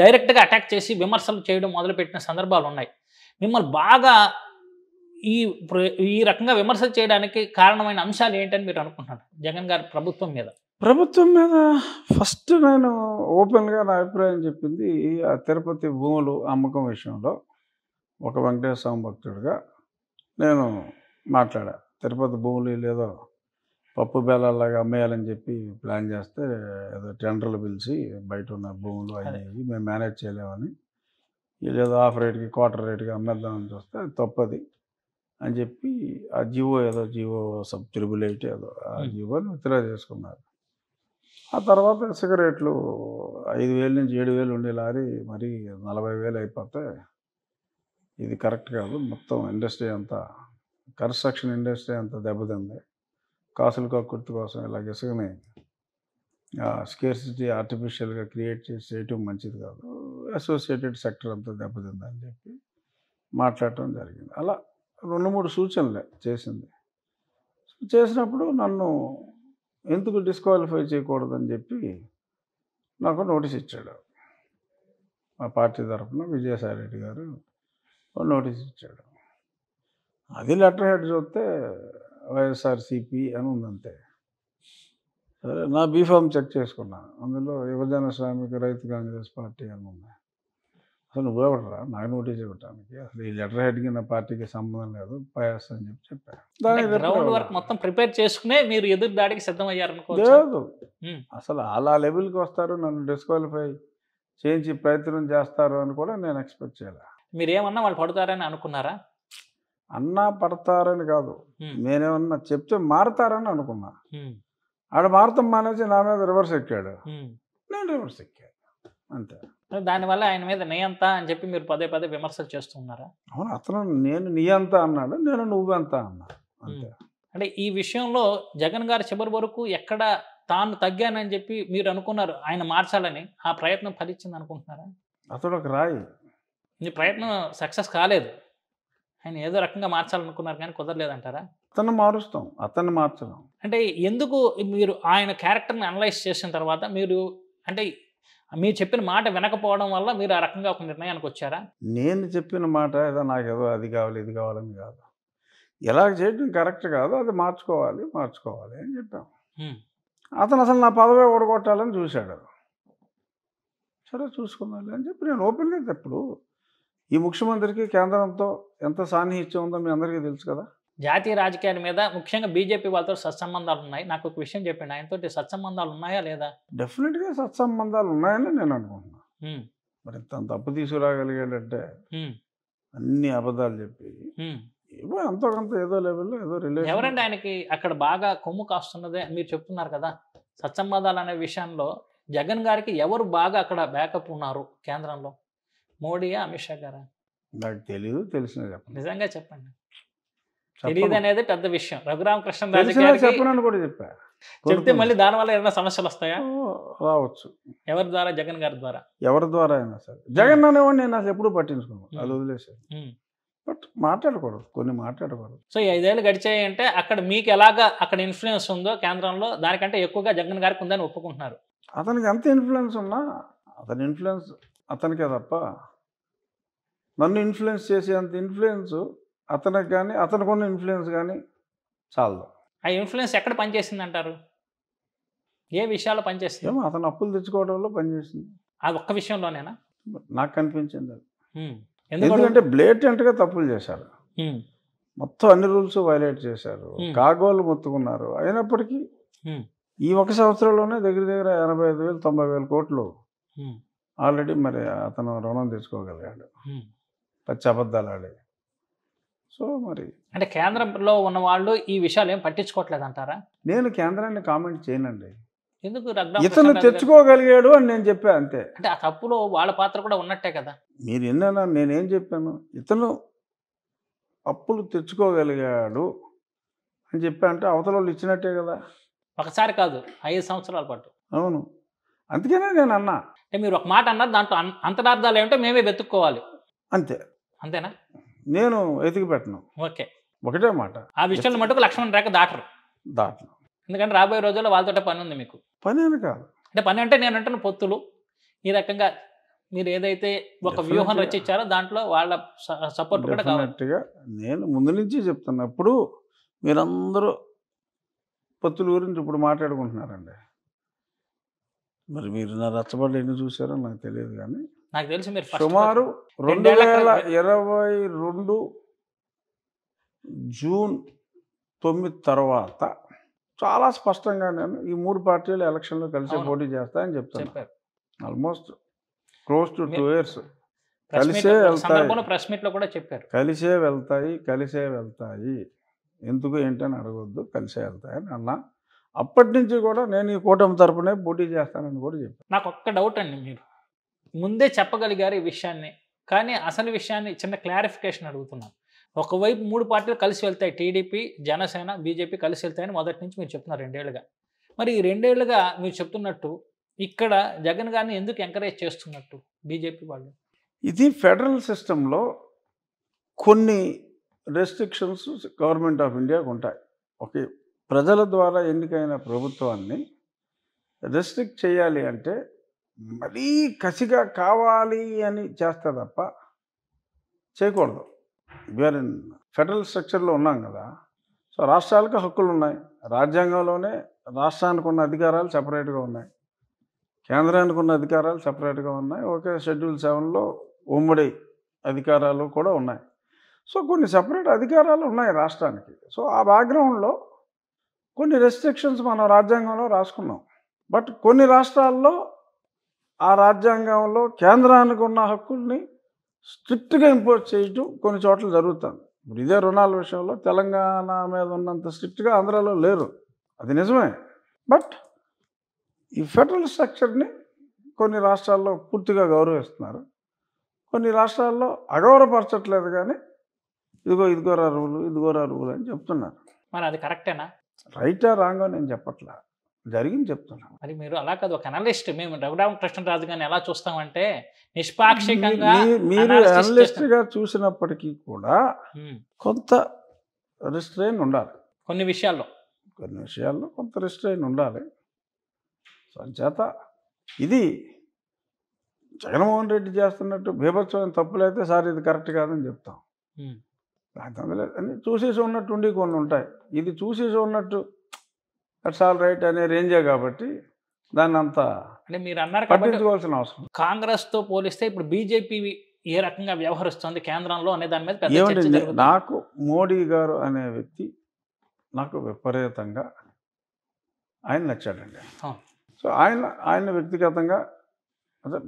డైరెక్ట్గా అటాక్ చేసి విమర్శలు చేయడం మొదలుపెట్టిన సందర్భాలు ఉన్నాయి మిమ్మల్ని బాగా ఈ ఈ రకంగా విమర్శలు చేయడానికి కారణమైన అంశాలు ఏంటని మీరు అనుకుంటున్నారు జగన్ గారు ప్రభుత్వం మీద ప్రభుత్వం మీద ఫస్ట్ నేను ఓపెన్గా నా అభిప్రాయం చెప్పింది ఆ తిరుపతి భూములు అమ్మకం విషయంలో ఒక వెంకటేశ్వర భక్తుడిగా నేను మాట్లాడా తిరుపతి భూములు లేదో పప్పు బేలాలాగా అమ్మేయాలని చెప్పి ప్లాన్ చేస్తే ఏదో టెండర్లు పిలిచి బయట ఉన్న భూములు అవి మేము మేనేజ్ చేయలేమని ఏదో హాఫ్ రేట్కి క్వార్టర్ రేట్కి అమ్మేద్దామని చూస్తే తప్పది అని చెప్పి ఆ జివో ఏదో జివో సబ్ త్రిబుల్ ఎయిట్ ఏదో ఆ జివోని విత్డ్రా చేసుకున్నారు ఆ తర్వాత సిగరెట్లు ఐదు వేల నుంచి ఏడు వేలు ఉండే లారీ మరి నలభై వేలు అయిపోతే ఇది కరెక్ట్ కాదు మొత్తం ఇండస్ట్రీ అంతా కన్స్ట్రక్షన్ ఇండస్ట్రీ అంతా దెబ్బతింది కాసులుగా కుర్తు కోసం ఇలా ఇసుకని స్కేర్సిటీ ఆర్టిఫిషియల్గా క్రియేట్ చేసేయటం మంచిది కాదు అసోసియేటెడ్ సెక్టర్ అంతా దెబ్బతిందని చెప్పి మాట్లాడటం జరిగింది అలా రెండు మూడు సూచనలే చేసింది చేసినప్పుడు నన్ను ఎందుకు డిస్క్వాలిఫై చేయకూడదని చెప్పి నాకు నోటీస్ ఇచ్చాడు మా పార్టీ తరఫున విజయసాయి రెడ్డి గారు నోటీస్ ఇచ్చాడు అది లెటర్ హెడ్ చూస్తే వైఎస్ఆర్సిపి అని ఉందంతే సరే నా బీఫామ్ చెక్ చేసుకున్నా అందులో యువజన శ్రామిక రైతు కాంగ్రెస్ పార్టీ అని ఉంది అసలు నువ్వు ఎవడరా నాకు నోటీస్ ఇవ్వడానికి అసలు ఈ లెటర్ హెడ్కి నా పార్టీకి సంబంధం లేదు పయాస్ అని చెప్పి చెప్పారు వర్క్ మొత్తం ప్రిపేర్ చేసుకునే మీరు ఎదురు దాడికి లేదు అసలు అలా లెవెల్కి వస్తారు నన్ను డిస్క్వాలిఫై చేయించి ప్రయత్నం చేస్తారు అని కూడా నేను ఎక్స్పెక్ట్ చేయలే ఏమన్నా వాళ్ళు పడతారని అనుకున్నారా అన్నా పడతారని కాదు నేనేమన్నా చెప్తే మారతారని అనుకున్నా ఆడ మారుతాం మానేసి నా మీద రివర్స్ ఎక్కాడు నేను రివర్స్ ఎక్కాడు అంతే దానివల్ల ఆయన మీద నీయంతా అని చెప్పి మీరు పదే పదే విమర్శలు చేస్తున్నారా అవును అతను నేను నీయంతా అన్నాడు నేను నువ్వెంత అన్నా అంతే అంటే ఈ విషయంలో జగన్ గారు చివరి వరకు ఎక్కడ తాను తగ్గానని చెప్పి మీరు అనుకున్నారు ఆయన మార్చాలని ఆ ప్రయత్నం ఫలించింది అనుకుంటున్నారా అతడు ఒక రాయి ప్రయత్నం సక్సెస్ కాలేదు ఆయన ఏదో రకంగా మార్చాలనుకున్నారు కానీ కుదరలేదంటారా అతను మారుస్తాం అతన్ని మార్చడం అంటే ఎందుకు మీరు ఆయన క్యారెక్టర్ని అనలైజ్ చేసిన తర్వాత మీరు అంటే మీరు చెప్పిన మాట వినకపోవడం వల్ల మీరు ఆ రకంగా ఒక నిర్ణయానికి వచ్చారా నేను చెప్పిన మాట ఏదో నాకు ఏదో అది కావాలి ఇది కావాలని కాదు ఎలా చేయడం కరెక్ట్ కాదు అది మార్చుకోవాలి మార్చుకోవాలి అని చెప్పాం అతను అసలు నా పదవే ఓడగొట్టాలని చూశాడు సరే చూసుకుందాం అని చెప్పి నేను ఓపెన్గా ఇప్పుడు ఈ ముఖ్యమంత్రికి కేంద్రంతో ఎంత సాన్నిహిత్యం ఉందో మీ అందరికీ తెలుసు కదా జాతీయ రాజకీయాల మీద ముఖ్యంగా బీజేపీ వాళ్ళతో సత్సంబంధాలు ఉన్నాయి నాకు ఒక విషయం చెప్పండి ఆయనతో సత్సంబంధాలు ఉన్నాయా లేదా డెఫినెట్గా సత్సంబంధాలు ఉన్నాయని నేను అనుకుంటున్నా మరి తను తప్పు తీసుకురాగలిగాడంటే అన్ని అబద్ధాలు చెప్పి ఏమో ఎంతో ఏదో లెవెల్లో ఏదో రిలేషన్ ఎవరంటే ఆయనకి అక్కడ బాగా కొమ్ము కాస్తున్నదే మీరు చెప్తున్నారు కదా సత్సంబంధాలు అనే విషయంలో జగన్ గారికి ఎవరు బాగా అక్కడ బ్యాకప్ ఉన్నారు కేంద్రంలో మోడీయా అమిత్ షా గారా నాకు తెలియదు తెలిసిన చెప్పండి నిజంగా చెప్పండి తెలియదు అనేది పెద్ద విషయం రఘురామ కృష్ణ చెప్పనని కూడా చెప్పా చెప్తే మళ్ళీ దానివల్ల ఏమైనా సమస్యలు వస్తాయా రావచ్చు ఎవరి ద్వారా జగన్ గారి ద్వారా ఎవరి ద్వారా అయినా సరే జగన్ అనేవాడు నేను అసలు ఎప్పుడు పట్టించుకున్నాను అది వదిలేసాను బట్ మాట్లాడకూడదు కొన్ని మాట్లాడకూడదు సో ఈ ఐదేళ్ళు గడిచాయంటే అక్కడ మీకు ఎలాగా అక్కడ ఇన్ఫ్లుయెన్స్ ఉందో కేంద్రంలో దానికంటే ఎక్కువగా జగన్ గారికి ఉందని ఒప్పుకుంటున్నారు అతనికి ఎంత ఇన్ఫ్లుయెన్స్ ఉన్నా అతని ఇన్ఫ్లుయెన్స్ అతనికే తప్ప నన్ను ఇన్ఫ్లుయెన్స్ చేసేంత ఇన్ఫ్లుయెన్స్ అతనికి కానీ అతనికి ఉన్న ఇన్ఫ్లుయెన్స్ కానీ చాలదు ఆ ఇన్ఫ్లుయెన్స్ ఎక్కడ పనిచేసింది అంటారు ఏ విషయాలు పనిచేస్తుంది ఏమో అతను అప్పులు తెచ్చుకోవడంలో పనిచేసింది అది ఒక్క విషయంలోనేనా నాకు కనిపించింది అది ఎందుకంటే బ్లేటెంట్గా తప్పులు చేశారు మొత్తం అన్ని రూల్స్ వైలేట్ చేశారు కాగోలు మొత్తుకున్నారు అయినప్పటికీ ఈ ఒక సంవత్సరంలోనే దగ్గర దగ్గర ఎనభై ఐదు వేలు తొంభై వేల కోట్లు ఆల్రెడీ మరి అతను రుణం తెచ్చుకోగలిగాడు పచ్చి అబద్ధాలు ఆడే సో మరి అంటే కేంద్రంలో ఉన్న వాళ్ళు ఈ విషయాలు ఏం పట్టించుకోవట్లేదు అంటారా నేను కేంద్రాన్ని కామెంట్ చేయనండి ఎందుకు ఇతను తెచ్చుకోగలిగాడు అని నేను చెప్పాను అంతే అంటే ఆ తప్పులో వాళ్ళ పాత్ర కూడా ఉన్నట్టే కదా మీరు ఎన్నైనా నేనేం చెప్పాను ఇతను అప్పులు తెచ్చుకోగలిగాడు అని చెప్పా అంటే అవతల వాళ్ళు ఇచ్చినట్టే కదా ఒకసారి కాదు ఐదు సంవత్సరాల పాటు అవును అందుకనే నేను అన్నా మీరు ఒక మాట అన్నారు దాంట్లో అంతరార్థాలు ఏమిటో మేమే వెతుక్కోవాలి అంతే అంతేనా నేను వెతికి పెట్టను ఓకే ఒకటే మాట ఆ విషయంలో మటుకు లక్ష్మణ్ రేఖ దాటరు దాటను ఎందుకంటే రాబోయే రోజుల్లో వాళ్ళతో పని ఉంది మీకు పని ఏమి కాదు అంటే పని అంటే నేను అంటున్న పొత్తులు ఈ రకంగా మీరు ఏదైతే ఒక వ్యూహం రచించారో దాంట్లో వాళ్ళ సపోర్ట్ కూడా కావాలంటే నేను ముందు నుంచి చెప్తున్నప్పుడు మీరందరూ పొత్తుల గురించి ఇప్పుడు మాట్లాడుకుంటున్నారండి మరి మీరు నా రచ్చబడ్డ ఎన్ని చూసారో నాకు తెలియదు కానీ నాకు తెలిసి మీరు సుమారు రెండు వేల ఇరవై రెండు జూన్ తొమ్మిది తర్వాత చాలా స్పష్టంగా నేను ఈ మూడు పార్టీలు ఎలక్షన్లో కలిసి పోటీ చేస్తాయని చెప్తాను almost close to two years కలిసే వెళ్తాయి ప్రెస్ మీట్లో కూడా చెప్పారు కలిసే వెళ్తాయి కలిసే వెళ్తాయి ఎందుకు ఏంటని అడగొద్దు కలిసే వెళ్తాయి అన్నా అప్పటి నుంచి కూడా నేను ఈ కూటమి తరపునే పోటీ చేస్తానని కూడా చెప్పాను నాకు ఒక్క డౌట్ అండి మీరు ముందే చెప్పగలిగారు ఈ విషయాన్ని కానీ అసలు విషయాన్ని చిన్న క్లారిఫికేషన్ అడుగుతున్నాను ఒకవైపు మూడు పార్టీలు కలిసి వెళ్తాయి టీడీపీ జనసేన బీజేపీ కలిసి వెళ్తాయని మొదటి నుంచి మీరు చెప్తున్నారు రెండేళ్లుగా మరి ఈ రెండేళ్లుగా మీరు చెప్తున్నట్టు ఇక్కడ జగన్ గారిని ఎందుకు ఎంకరేజ్ చేస్తున్నట్టు బీజేపీ వాళ్ళు ఇది ఫెడరల్ సిస్టంలో కొన్ని రెస్ట్రిక్షన్స్ గవర్నమెంట్ ఆఫ్ ఇండియాకు ఉంటాయి ఓకే ప్రజల ద్వారా ఎన్నికైన ప్రభుత్వాన్ని రెస్ట్రిక్ట్ చేయాలి అంటే మరీ కసిగా కావాలి అని చేస్తా తప్ప చేయకూడదు వేర్ ఇన్ ఫెడరల్ స్ట్రక్చర్లో ఉన్నాం కదా సో రాష్ట్రాలకు హక్కులు ఉన్నాయి రాజ్యాంగంలోనే రాష్ట్రానికి ఉన్న అధికారాలు సపరేట్గా ఉన్నాయి కేంద్రానికి ఉన్న అధికారాలు సపరేట్గా ఉన్నాయి ఒకే షెడ్యూల్ సెవెన్లో ఉమ్మడి అధికారాలు కూడా ఉన్నాయి సో కొన్ని సపరేట్ అధికారాలు ఉన్నాయి రాష్ట్రానికి సో ఆ బ్యాక్గ్రౌండ్లో కొన్ని రెస్ట్రిక్షన్స్ మనం రాజ్యాంగంలో రాసుకున్నాం బట్ కొన్ని రాష్ట్రాల్లో ఆ రాజ్యాంగంలో కేంద్రానికి ఉన్న హక్కుల్ని స్ట్రిక్ట్గా ఇంపోజ్ చేయటం కొన్ని చోట్ల జరుగుతుంది ఇప్పుడు ఇదే రుణాల విషయంలో తెలంగాణ మీద ఉన్నంత స్ట్రిక్ట్గా ఆంధ్రాలో లేరు అది నిజమే బట్ ఈ ఫెడరల్ స్ట్రక్చర్ని కొన్ని రాష్ట్రాల్లో పూర్తిగా గౌరవిస్తున్నారు కొన్ని రాష్ట్రాల్లో అగౌరవపరచట్లేదు కానీ ఇదిగో ఇదిగోరా రూలు ఇదిగోరా రూలు అని చెప్తున్నారు మరి అది కరెక్టేనా రైటా రాంగో నేను చెప్పట్లా జరిగింది చెప్తున్నాను మరి మీరు అలా కాదు ఒక అనలిస్ట్ మేము కృష్ణరాజు గారిని ఎలా చూస్తామంటే నిష్పాక్షికంగా మీరు అనలిస్ట్గా చూసినప్పటికీ కూడా కొంత రిస్ట్రైన్ ఉండాలి కొన్ని విషయాల్లో కొన్ని విషయాల్లో కొంత రిస్ట్రైన్ ఉండాలి సంచేత ఇది జగన్మోహన్ రెడ్డి చేస్తున్నట్టు బీభత్సమైన తప్పులైతే సార్ ఇది కరెక్ట్ కాదని చెప్తాం అందులో అన్నీ చూసేసి ఉన్నట్టుండి కొన్ని ఉంటాయి ఇది చూసేసి ఉన్నట్టు అట్స్ ఆల్ రైట్ అనే రేంజే కాబట్టి దాన్ని అంతా అంటే మీరు అన్నారు పట్టించుకోవాల్సిన అవసరం కాంగ్రెస్తో పోలిస్తే ఇప్పుడు బీజేపీ ఏ రకంగా వ్యవహరిస్తుంది కేంద్రంలో అనే దాని మీద నాకు మోడీ గారు అనే వ్యక్తి నాకు విపరీతంగా ఆయన నచ్చాడండి సో ఆయన ఆయన వ్యక్తిగతంగా అదే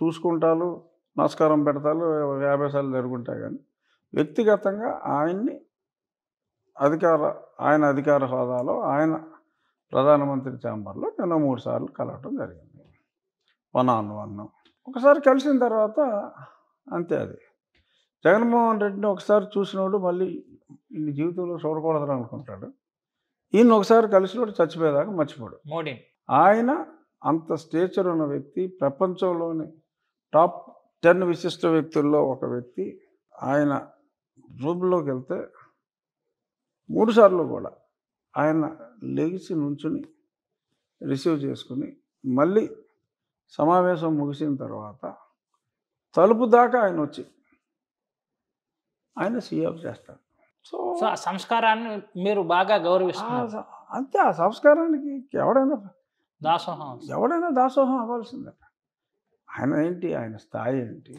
చూసుకుంటాలు నమస్కారం పెడతాలు యాభై సార్లు జరుగుంటాయి కానీ వ్యక్తిగతంగా ఆయన్ని అధికార ఆయన అధికార హోదాలో ఆయన ప్రధానమంత్రి ఛాంబర్లో నేను మూడు సార్లు కలవటం జరిగింది వన్ ఆన్ వన్ ఒకసారి కలిసిన తర్వాత అంతే అది జగన్మోహన్ రెడ్డిని ఒకసారి చూసినోడు మళ్ళీ ఈ జీవితంలో చూడకూడదు అనుకుంటాడు ఈయన ఒకసారి కలిసినప్పుడు చచ్చిపోయేదాకా మర్చిపోడు మోడీ ఆయన అంత స్టేచర్ ఉన్న వ్యక్తి ప్రపంచంలోని టాప్ టెన్ విశిష్ట వ్యక్తుల్లో ఒక వ్యక్తి ఆయన రూమ్లోకి వెళ్తే మూడుసార్లు కూడా ఆయన లేచి నుంచుని రిసీవ్ చేసుకుని మళ్ళీ సమావేశం ముగిసిన తర్వాత తలుపు దాకా ఆయన వచ్చి ఆయన సీఎఫ్ చేస్తారు సో సంస్కారాన్ని మీరు బాగా గౌరవిస్తారు అంతే ఆ సంస్కారానికి ఎవడైనా దాసోహం ఎవడైనా దాసోహం అవ్వాల్సిందే ఆయన ఏంటి ఆయన స్థాయి ఏంటి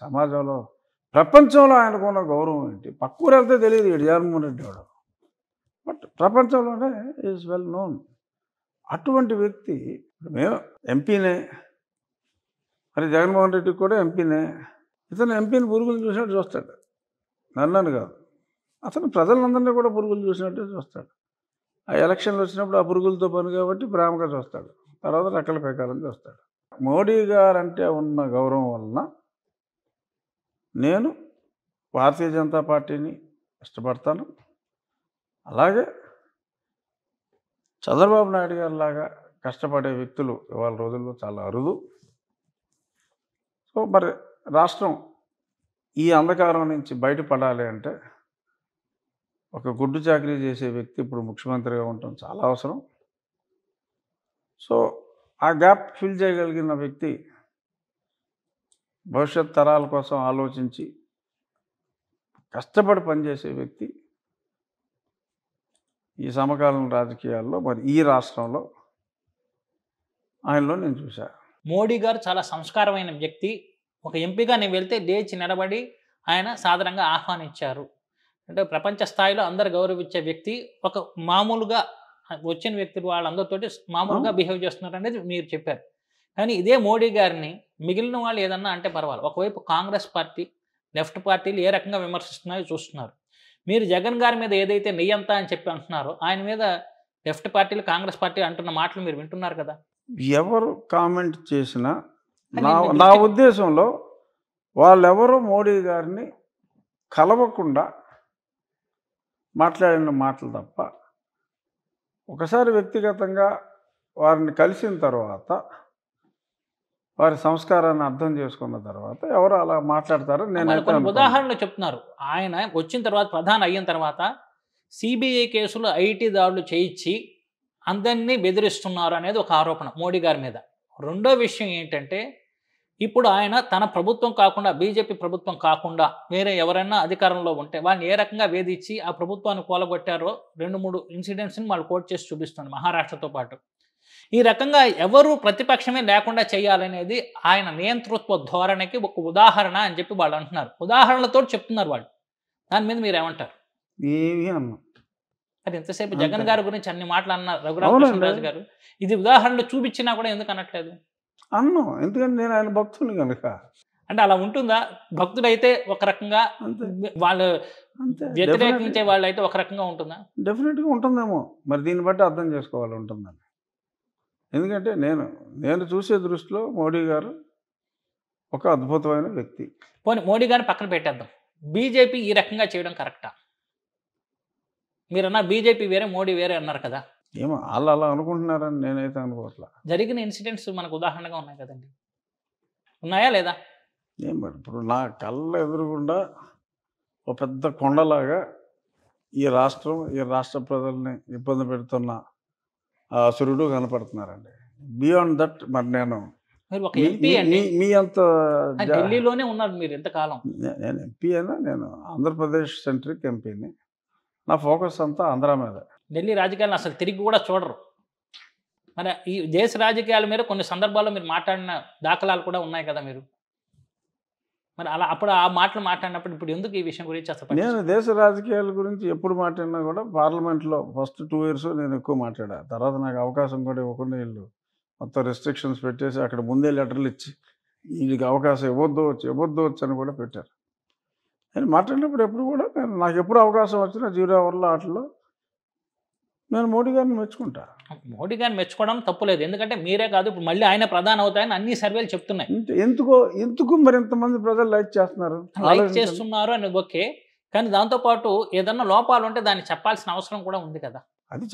సమాజంలో ప్రపంచంలో ఆయనకున్న గౌరవం ఏంటి పక్కూరు వెళ్తే తెలియదు ఇటు జగన్మోహన్ రెడ్డి వాడు బట్ ప్రపంచంలోనే ఈజ్ వెల్ నోన్ అటువంటి వ్యక్తి మేము ఎంపీనే మరి జగన్మోహన్ రెడ్డి కూడా ఎంపీనే ఇతను ఎంపీని పురుగులు చూసినట్టు చూస్తాడు నన్నని కాదు అతను ప్రజలందరినీ కూడా పురుగులు చూసినట్టే చూస్తాడు ఆ ఎలక్షన్లు వచ్చినప్పుడు ఆ పురుగులతో పని కాబట్టి ప్రేమగా చూస్తాడు తర్వాత రెక్కల ప్రకారం చూస్తాడు మోడీ గారంటే ఉన్న గౌరవం వలన నేను భారతీయ జనతా పార్టీని ఇష్టపడతాను అలాగే చంద్రబాబు నాయుడు గారి లాగా కష్టపడే వ్యక్తులు ఇవాళ రోజుల్లో చాలా అరుదు సో మరి రాష్ట్రం ఈ అంధకారం నుంచి బయటపడాలి అంటే ఒక గుడ్డు చాకరీ చేసే వ్యక్తి ఇప్పుడు ముఖ్యమంత్రిగా ఉండటం చాలా అవసరం సో ఆ గ్యాప్ ఫిల్ చేయగలిగిన వ్యక్తి భవిష్యత్ తరాల కోసం ఆలోచించి కష్టపడి పనిచేసే వ్యక్తి ఈ సమకాలీన రాజకీయాల్లో మరి ఈ రాష్ట్రంలో ఆయనలో నేను చూశాను మోడీ గారు చాలా సంస్కారమైన వ్యక్తి ఒక ఎంపీగా నేను వెళ్తే లేచి నిలబడి ఆయన సాధారణంగా ఆహ్వానించారు అంటే ప్రపంచ స్థాయిలో అందరు గౌరవించే వ్యక్తి ఒక మామూలుగా వచ్చిన వ్యక్తులు వాళ్ళందరితోటి మామూలుగా బిహేవ్ చేస్తున్నారు అనేది మీరు చెప్పారు కానీ ఇదే మోడీ గారిని మిగిలిన వాళ్ళు ఏదన్నా అంటే పర్వాలేదు ఒకవైపు కాంగ్రెస్ పార్టీ లెఫ్ట్ పార్టీలు ఏ రకంగా విమర్శిస్తున్నాయో చూస్తున్నారు మీరు జగన్ గారి మీద ఏదైతే నెయ్యంతా అని చెప్పి అంటున్నారో ఆయన మీద లెఫ్ట్ పార్టీలు కాంగ్రెస్ పార్టీ అంటున్న మాటలు మీరు వింటున్నారు కదా ఎవరు కామెంట్ చేసినా నా నా ఉద్దేశంలో వాళ్ళెవరు మోడీ గారిని కలవకుండా మాట్లాడిన మాటలు తప్ప ఒకసారి వ్యక్తిగతంగా వారిని కలిసిన తర్వాత వారి సంస్కారాన్ని అర్థం చేసుకున్న తర్వాత ఎవరు అలా మాట్లాడతారో నేను కొన్ని ఉదాహరణలు చెప్తున్నారు ఆయన వచ్చిన తర్వాత ప్రధాన అయిన తర్వాత సిబిఐ కేసులు ఐటీ దాడులు చేయించి అందరినీ బెదిరిస్తున్నారు అనేది ఒక ఆరోపణ మోడీ గారి మీద రెండో విషయం ఏంటంటే ఇప్పుడు ఆయన తన ప్రభుత్వం కాకుండా బీజేపీ ప్రభుత్వం కాకుండా వేరే ఎవరైనా అధికారంలో ఉంటే వాళ్ళని ఏ రకంగా వేధించి ఆ ప్రభుత్వాన్ని కూలగొట్టారో రెండు మూడు ఇన్సిడెంట్స్ని వాళ్ళు కోర్టు చేసి చూపిస్తుంది మహారాష్ట్రతో పాటు ఈ రకంగా ఎవరు ప్రతిపక్షమే లేకుండా చేయాలనేది ఆయన నియంతృత్వ ధోరణికి ఒక ఉదాహరణ అని చెప్పి వాళ్ళు అంటున్నారు ఉదాహరణలతో చెప్తున్నారు వాళ్ళు దాని మీద మీరు ఏమంటారు ఏమి అన్నాం అది ఎంతసేపు జగన్ గారి గురించి అన్ని మాటలు అన్నారు రఘురామకృష్ణరాజు గారు ఇది ఉదాహరణలు చూపించినా కూడా ఎందుకు అనట్లేదు అన్నాం ఎందుకంటే నేను ఆయన భక్తులు కనుక అంటే అలా ఉంటుందా భక్తుడైతే ఒక రకంగా వాళ్ళు వ్యతిరేకించే వాళ్ళు అయితే ఒక రకంగా ఉంటుందా డెఫినెట్గా ఉంటుందేమో మరి దీన్ని బట్టి అర్థం చేసుకోవాలి ఉంటుందని ఎందుకంటే నేను నేను చూసే దృష్టిలో మోడీ గారు ఒక అద్భుతమైన వ్యక్తి పోనీ మోడీ గారిని పక్కన పెట్టేద్దాం బీజేపీ ఈ రకంగా చేయడం కరెక్టా మీరన్నా బీజేపీ వేరే మోడీ వేరే అన్నారు కదా ఏమో వాళ్ళు అలా అనుకుంటున్నారని నేనైతే అనుకోవట్లా జరిగిన ఇన్సిడెంట్స్ మనకు ఉదాహరణగా ఉన్నాయి కదండి ఉన్నాయా లేదా ఏం ఇప్పుడు నా కళ్ళ ఎదురుకుండా ఒక పెద్ద కొండలాగా ఈ రాష్ట్రం ఈ రాష్ట్ర ప్రజల్ని ఇబ్బంది పెడుతున్న సురుడు కనపడుతున్నారండి బియాండ్ దట్ మరి నేను మీ అంత ఢిల్లీలోనే ఉన్నారు మీరు ఎంతకాలం నేను ఎంపీ అయినా నేను ఆంధ్రప్రదేశ్ సెంట్రిక్ ఎంపీని నా ఫోకస్ అంతా ఆంధ్ర మీద ఢిల్లీ రాజకీయాలను అసలు తిరిగి కూడా చూడరు మరి ఈ దేశ రాజకీయాల మీద కొన్ని సందర్భాల్లో మీరు మాట్లాడిన దాఖలాలు కూడా ఉన్నాయి కదా మీరు మరి అలా అప్పుడు ఆ మాటలు మాట్లాడినప్పుడు ఇప్పుడు ఎందుకు ఈ విషయం గురించి అసలు నేను దేశ రాజకీయాల గురించి ఎప్పుడు మాట్లాడినా కూడా పార్లమెంట్లో ఫస్ట్ టూ ఇయర్స్ నేను ఎక్కువ మాట్లాడా తర్వాత నాకు అవకాశం కూడా ఇవ్వకుండా వీళ్ళు మొత్తం రెస్ట్రిక్షన్స్ పెట్టేసి అక్కడ ముందే లెటర్లు ఇచ్చి వీళ్ళకి అవకాశం ఇవ్వద్దు వచ్చి ఇవ్వద్దు వచ్చు అని కూడా పెట్టారు నేను మాట్లాడినప్పుడు ఎప్పుడు కూడా నేను నాకు ఎప్పుడు అవకాశం వచ్చినా జీరో అవర్లో ఆటలో నేను మోడీ గారిని మెచ్చుకుంటా మోడీ గారిని మెచ్చుకోవడం తప్పులేదు ఎందుకంటే మీరే కాదు ఇప్పుడు మళ్ళీ ఆయన ప్రధాన అవుతాయని అన్ని సర్వేలు చెప్తున్నాయి ఎందుకో ఎందుకు మరి మంది ప్రజలు లైక్ చేస్తున్నారు లైక్ చేస్తున్నారు అని ఓకే కానీ దాంతోపాటు ఏదన్నా లోపాలు ఉంటే దాన్ని చెప్పాల్సిన అవసరం కూడా ఉంది కదా అది